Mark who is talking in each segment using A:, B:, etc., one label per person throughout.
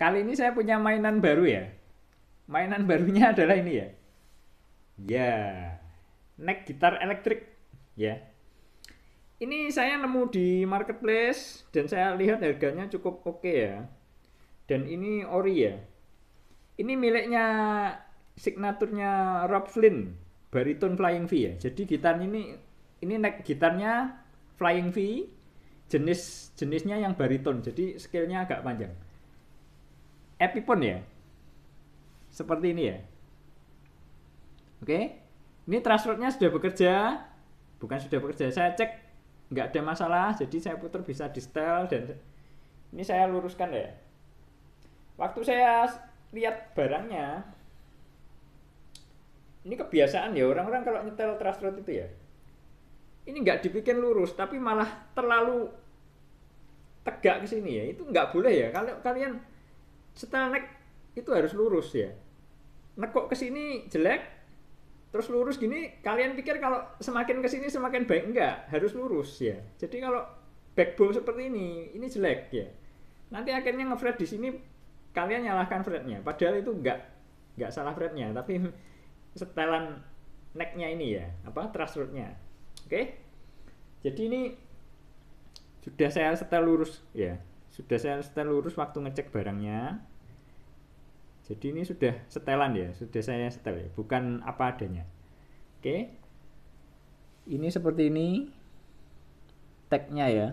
A: Kali ini saya punya mainan baru ya. Mainan barunya adalah ini ya. Ya, neck gitar elektrik ya. Ini saya nemu di marketplace dan saya lihat harganya cukup oke okay ya. Dan ini ori ya. Ini miliknya signaturnya Rob Flynn, bariton Flying V ya. Jadi gitar ini ini neck gitarnya Flying V jenis jenisnya yang bariton. Jadi skillnya agak panjang epiphone ya. Seperti ini ya. Oke. Ini transfernya sudah bekerja. Bukan sudah bekerja. Saya cek nggak ada masalah. Jadi saya putar bisa di setel dan ini saya luruskan ya. Waktu saya lihat barangnya ini kebiasaan ya orang-orang kalau nyetel trust itu ya ini nggak dibikin lurus tapi malah terlalu tegak ke sini ya itu nggak boleh ya kalau kalian neck itu harus lurus ya nekok ke sini jelek terus lurus gini kalian pikir kalau semakin ke sini semakin baik enggak harus lurus ya jadi kalau backbone seperti ini ini jelek ya nanti akhirnya ngefret di sini kalian nyalahkan fretnya padahal itu enggak enggak salah fretnya tapi setelan necknya ini ya apa truss oke jadi ini sudah saya setel lurus ya sudah saya setel lurus waktu ngecek barangnya jadi ini sudah setelan ya, sudah saya setel ya, bukan apa adanya. Oke. Ini seperti ini tagnya ya.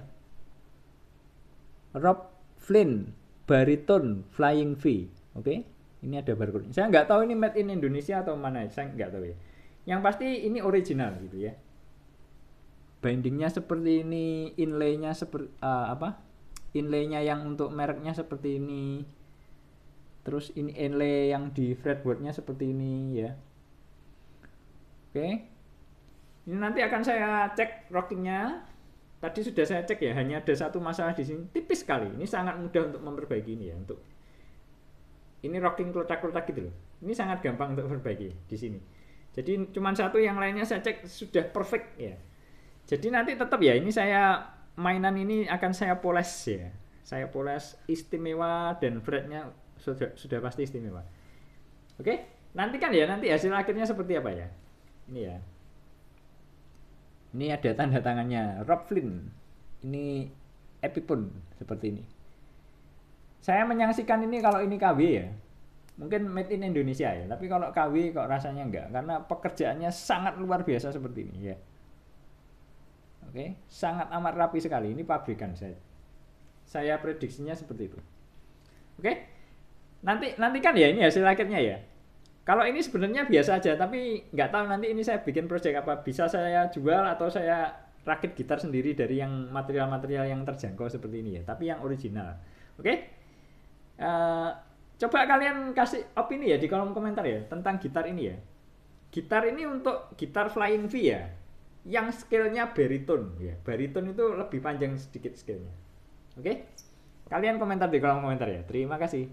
A: Rob Flynn, Bariton Flying V. Oke. Ini ada barcode. Saya nggak tahu ini made in Indonesia atau mana, ya, saya nggak tahu ya. Yang pasti ini original gitu ya. Bindingnya seperti ini, inlaynya seperti uh, eh, apa? Inlaynya yang untuk mereknya seperti ini terus ini inlay yang di fretboardnya seperti ini ya oke ini nanti akan saya cek rockingnya tadi sudah saya cek ya hanya ada satu masalah di sini tipis sekali ini sangat mudah untuk memperbaiki ini ya untuk ini rocking kelotak-kelotak gitu loh ini sangat gampang untuk perbaiki di sini jadi cuma satu yang lainnya saya cek sudah perfect ya jadi nanti tetap ya ini saya mainan ini akan saya poles ya saya poles istimewa dan fretnya sudah, sudah pasti istimewa. Oke, nantikan ya nanti hasil akhirnya seperti apa ya. Ini ya. Ini ada tanda tangannya Rob Flynn. Ini Epipun seperti ini. Saya menyaksikan ini kalau ini KW ya. Mungkin made in Indonesia ya, tapi kalau KW kok rasanya enggak karena pekerjaannya sangat luar biasa seperti ini ya. Oke, sangat amat rapi sekali. Ini pabrikan saya. Saya prediksinya seperti itu. Oke. Nanti nanti kan ya ini hasil akhirnya ya. Kalau ini sebenarnya biasa aja, tapi nggak tahu nanti ini saya bikin proyek apa. Bisa saya jual atau saya rakit gitar sendiri dari yang material-material yang terjangkau seperti ini ya. Tapi yang original. Oke? Okay? Uh, eh, coba kalian kasih opini ya di kolom komentar ya tentang gitar ini ya. Gitar ini untuk gitar flying V ya yang skillnya bariton ya bariton itu lebih panjang sedikit skillnya oke okay? kalian komentar di kolom komentar ya terima kasih